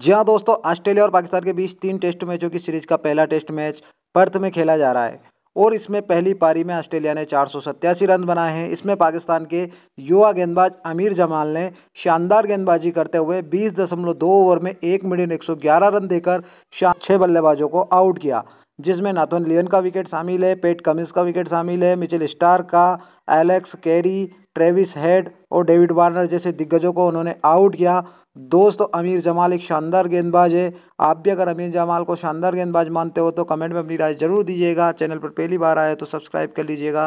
जी हाँ दोस्तों ऑस्ट्रेलिया और पाकिस्तान के बीच तीन टेस्ट मैचों की सीरीज का पहला टेस्ट मैच पर्थ में खेला जा रहा है और इसमें पहली पारी में ऑस्ट्रेलिया ने चार रन बनाए हैं इसमें पाकिस्तान के युवा गेंदबाज अमीर जमाल ने शानदार गेंदबाजी करते हुए 20.2 ओवर में एक मिलियन 111 रन देकर छः बल्लेबाजों को आउट किया जिसमें नाथन लियन का विकेट शामिल है पेट कमिंस का विकेट शामिल है मिचेल स्टार का एलेक्स कैरी ट्रेविस हेड और डेविड वार्नर जैसे दिग्गजों को उन्होंने आउट किया दोस्तों अमीर जमाल एक शानदार गेंदबाज है आप भी अगर अमीर जमाल को शानदार गेंदबाज मानते हो तो कमेंट में अपनी राय जरूर दीजिएगा चैनल पर पहली बार आए तो सब्सक्राइब कर लीजिएगा